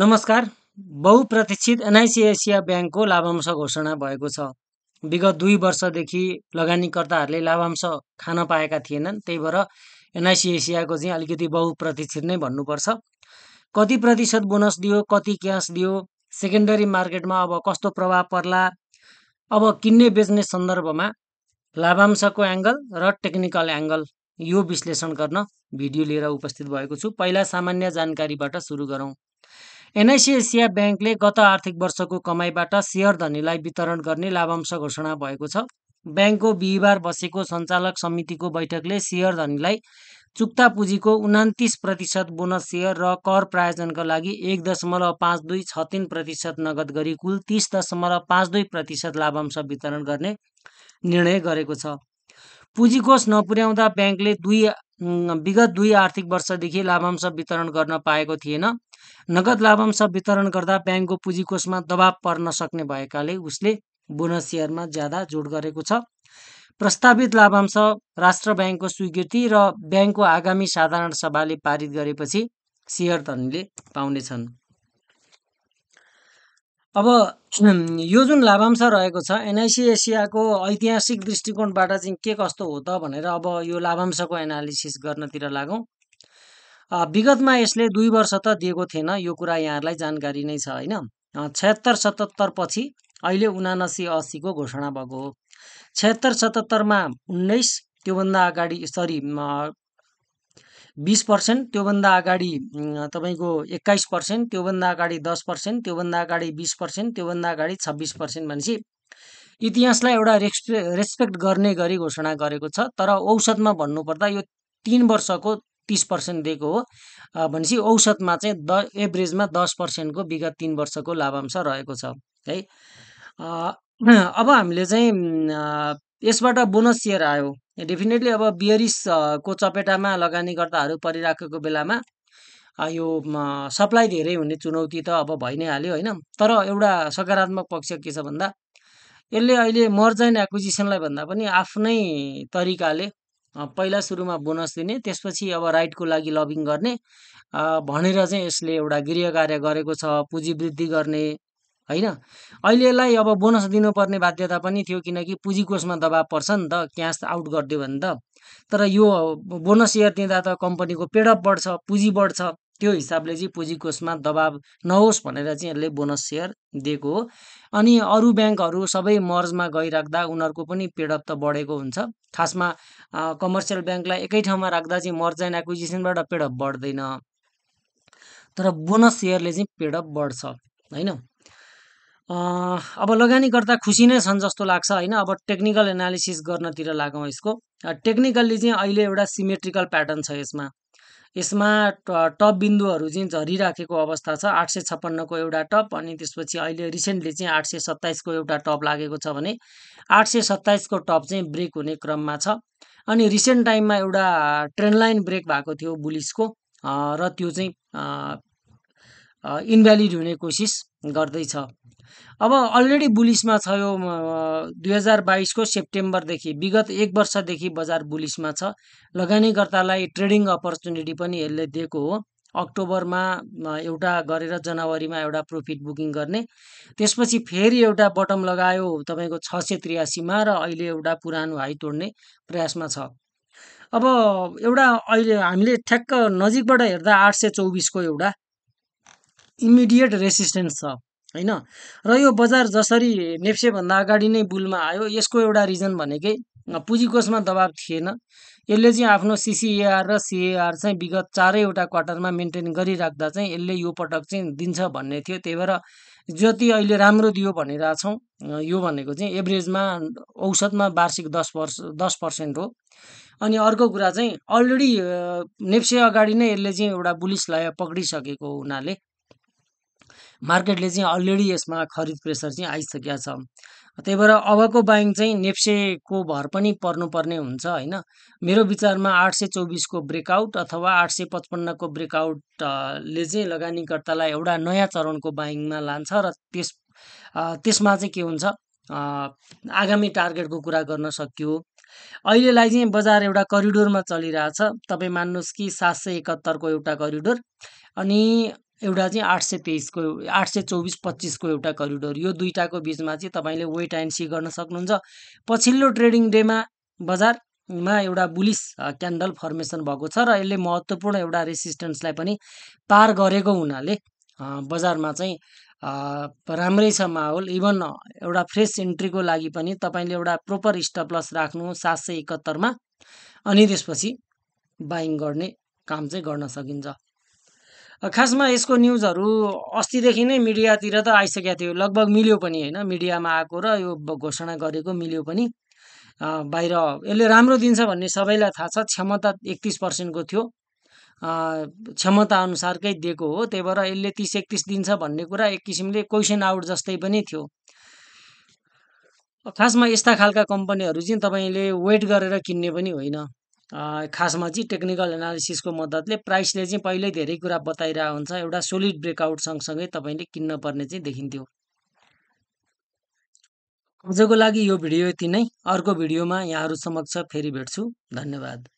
नमस्कार बहुप्रतीक्षित NIC Asia ब्याङ्कको लाभांश घोषणा भएको छ विगत दुई वर्षदेखि लगानीकर्ताहरूले लाभांश खान पाएका थिएनन् त्यही भएर एनआइसी एसियाको चाहिँ अलिकति बहुप्रतीक्षित नै भन्नुपर्छ कति प्रतिशत बोनस दियो कति क्यास दियो सेकेन्डरी मार्केटमा अब कस्तो प्रभाव पर्ला अब किन्ने बेच्ने सन्दर्भमा लाभांशको एङ्गल र टेक्निकल एङ्गल यो विश्लेषण गर्न भिडियो लिएर उपस्थित भएको छु पहिला सामान्य जानकारीबाट सुरु गरौँ एनआइसी एसिया ब्याङ्कले गत आर्थिक वर्षको कमाईबाट धनीलाई वितरण गर्ने लाभांश घोषणा भएको छ ब्याङ्कको बिहिबार बसेको सञ्चालक समितिको बैठकले सेयर धनीलाई चुक्ता पुँजीको उनातिस प्रतिशत बोनस सेयर र कर प्रायोजनका लागि एक दशमलव पाँच दुई छ तिन प्रतिशत नगद गरी कुल तिस दशमलव पाँच दुई प्रतिशत लाभांश वितरण गर्ने निर्णय गरेको छ कोष नपुर्याउँदा ब्याङ्कले दुई विगत दुई आर्थिक वर्षदेखि लाभांश वितरण गर्न पाएको थिएन नगद लाभांश वितरण गर्दा ब्याङ्कको पुँजीकोषमा दबाव पर्न सक्ने भएकाले उसले बोनस सेयरमा ज्यादा जोड गरेको छ प्रस्तावित लाभांश राष्ट्र ब्याङ्कको स्वीकृति र ब्याङ्कको आगामी साधारण सभाले पारित गरेपछि सेयर धनीले पाउनेछन् अब यो जुन लाभांश रहेको छ एनआइसी एसियाको ऐतिहासिक दृष्टिकोणबाट चाहिँ के कस्तो हो त भनेर अब यो लाभांशको एनालिसिस गर्नतिर लागौँ विगतमा यसले दुई वर्ष त दिएको थिएन यो कुरा यहाँहरूलाई जानकारी नै छ होइन छत्तर सतहत्तर पछि अहिले उनासी असीको घोषणा भएको हो छत्तर सतहत्तरमा उन्नाइस त्योभन्दा अगाडि सरी बिस पर्सेन्ट त्योभन्दा अगाडि तपाईँको एक्काइस पर्सेन्ट त्योभन्दा अगाडि दस पर्सेन्ट त्योभन्दा अगाडि बिस पर्सेन्ट त्योभन्दा अगाडि छब्बिस पर्सेन्ट भनेपछि इतिहासलाई एउटा रेस्पे रेस्पेक्ट गर्ने गरी घोषणा गरेको छ तर औषधमा भन्नुपर्दा यो तिन वर्षको तिस पर्सेन्ट दिएको हो भनेपछि औसतमा चाहिँ द एभरेजमा दस पर्सेन्टको विगत तिन वर्षको लाभांश रहेको छ है अब हामीले चाहिँ यसबाट बोनस सेयर आयो डेफिनेटली अब बियरिसको चपेटामा लगानीकर्ताहरू परिराखेको बेलामा यो सप्लाई धेरै हुने चुनौती त अब भइ नै हाल्यो होइन तर एउटा सकारात्मक पक्ष के छ भन्दा यसले अहिले मर्ज एक्विजिसनलाई भन्दा पनि आफ्नै तरिकाले पहिला सुरुमा बोनस दिने त्यसपछि अब राइटको लागि लबिङ गर्ने भनेर चाहिँ यसले एउटा गृह कार्य गरेको छ पुँजी वृद्धि गर्ने होइन अहिलेलाई अब बोनस दिनुपर्ने बाध्यता पनि थियो किनकि पुँजी कोषमा दबाब पर्छ नि त क्यास आउट गरिदियो भने त तर यो बोनस सेयर दिँदा त कम्पनीको पेडअप बढ्छ पुँजी बढ्छ त्यो हिसाबले चाहिँ पुँजी कोषमा दबाब नहोस् भनेर चाहिँ यसले बोनस सेयर दिएको हो अनि अरू ब्याङ्कहरू सबै मर्जमा गइराख्दा उनीहरूको पनि पेडअप त बढेको हुन्छ खासमा कमर्सियल ब्याङ्कलाई एकै ठाउँमा राख्दा चाहिँ मर्ज एन्ड एक्विजिसनबाट पेडअप बढ्दैन तर बोनस सेयरले चाहिँ पेडअप बढ्छ होइन अब लगानीकर्ता खुसी नै छन् जस्तो लाग्छ होइन अब टेक्निकल एनालिसिस गर्नतिर लागौँ यसको टेक्निकल्ली चाहिँ अहिले एउटा सिमेट्रिकल प्याटर्न छ यसमा यसमा टप बिन्दुहरू चाहिँ झरिराखेको अवस्था छ आठ सय छप्पन्नको एउटा टप अनि त्यसपछि अहिले रिसेन्टली चाहिँ आठ सय सत्ताइसको एउटा टप लागेको छ भने आठ सय सत्ताइसको टप चाहिँ ब्रेक हुने क्रममा छ अनि रिसेन्ट टाइममा एउटा ट्रेन्डलाइन ब्रेक भएको थियो बुलिसको र त्यो चाहिँ इन्भ्यालिड हुने कोसिस गर्दैछ अब अलरेडी बुलिसमा छ यो दुई हजार बाइसको सेप्टेम्बरदेखि विगत एक वर्षदेखि बजार बुलिसमा छ लगानीकर्तालाई ट्रेडिङ अपर्च्युनिटी पनि यसले दिएको हो अक्टोबरमा एउटा गरेर जनवरीमा एउटा प्रफिट बुकिङ गर्ने त्यसपछि फेरि एउटा बटम लगायो तपाईँको छ सय त्रियासीमा र अहिले एउटा पुरानो हाई तोड्ने प्रयासमा छ अब एउटा अहिले हामीले ठ्याक्क नजिकबाट हेर्दा आठ सय चौबिसको एउटा इमिडिएट रेसिस्टेन्स छ होइन र यो बजार जसरी नेप्सेभन्दा अगाडि नै बुलमा आयो यसको एउटा रिजन भनेकै पुँजीकोषमा दबाब थिएन यसले चाहिँ आफ्नो सिसिएआर र सिएआर चाहिँ विगत चारैवटा क्वार्टरमा मेन्टेन गरिराख्दा चाहिँ यसले यो पटक चाहिँ दिन्छ भन्ने थियो त्यही भएर जति अहिले राम्रो दियो भनिरहेछौँ यो भनेको चाहिँ एभरेजमा औसतमा वार्षिक दस वर्ष दस पर्सेन्ट हो अनि अर्को कुरा चाहिँ अलरेडी नेप्से अगाडि नै यसले चाहिँ एउटा बुलिस लय पक्रिसकेको हुनाले मार्केटले चाहिँ अलरेडी यसमा खरिद प्रेसर चाहिँ आइसकेका छ त्यही भएर अबको बाइङ चाहिँ नेप्सेको भर पनि पर्नुपर्ने हुन्छ होइन मेरो विचारमा आठ सय चौबिसको ब्रेकआउट अथवा आठ सय पचपन्नको ब्रेकआउटले चाहिँ लगानीकर्तालाई एउटा नयाँ चरणको बाइङमा लान्छ र त्यस त्यसमा चाहिँ के हुन्छ आगामी टार्गेटको कुरा गर्न सकियो अहिलेलाई चाहिँ बजार एउटा करिडोरमा चलिरहेछ तपाईँ मान्नुहोस् कि सात सय एकहत्तरको एउटा करिडोर अनि एउटा चाहिँ आठ सय तेइसको आठ सय चौबिस पच्चिसको एउटा करिडोर यो दुईवटाको बिचमा चाहिँ तपाईँले वेट एन्ड सी गर्न सक्नुहुन्छ पछिल्लो ट्रेडिङ डेमा बजारमा एउटा बुलिस क्यान्डल फर्मेसन भएको छ र यसले महत्त्वपूर्ण एउटा रेसिस्टेन्सलाई पनि पार गरेको हुनाले बजारमा चाहिँ राम्रै छ माहौल इभन एउटा फ्रेस इन्ट्रीको लागि पनि तपाईँले एउटा प्रोपर स्टपलस राख्नु सात सय एकहत्तरमा अनि त्यसपछि बाइङ गर्ने काम चाहिँ गर्न सकिन्छ खासमा यसको न्युजहरू अस्तिदेखि नै मिडियातिर त आइसकेको थियो लगभग मिल्यो पनि होइन मिडियामा आएको र यो घोषणा गरेको मिल्यो पनि बाहिर यसले राम्रो दिन्छ भन्ने सबैलाई थाहा छ क्षमता एकतिस पर्सेन्टको थियो क्षमता अनुसारकै दिएको हो त्यही भएर यसले तिस एकतिस दिन्छ भन्ने कुरा एक किसिमले क्वेसन आउट जस्तै पनि थियो खासमा यस्ता खालका कम्पनीहरू चाहिँ तपाईँले वेट गरेर किन्ने पनि होइन खासमा चाहिँ टेक्निकल एनालिसिसको मद्दतले प्राइसले चाहिँ पहिल्यै धेरै कुरा बताइरहेको हुन्छ एउटा सोलिड ब्रेकआउट सँगसँगै तपाईँले किन्न पर्ने चाहिँ देखिन्थ्यो आजको लागि यो भिडियो यति नै अर्को भिडियोमा यहाँहरू समक्ष फेरि भेट्छु धन्यवाद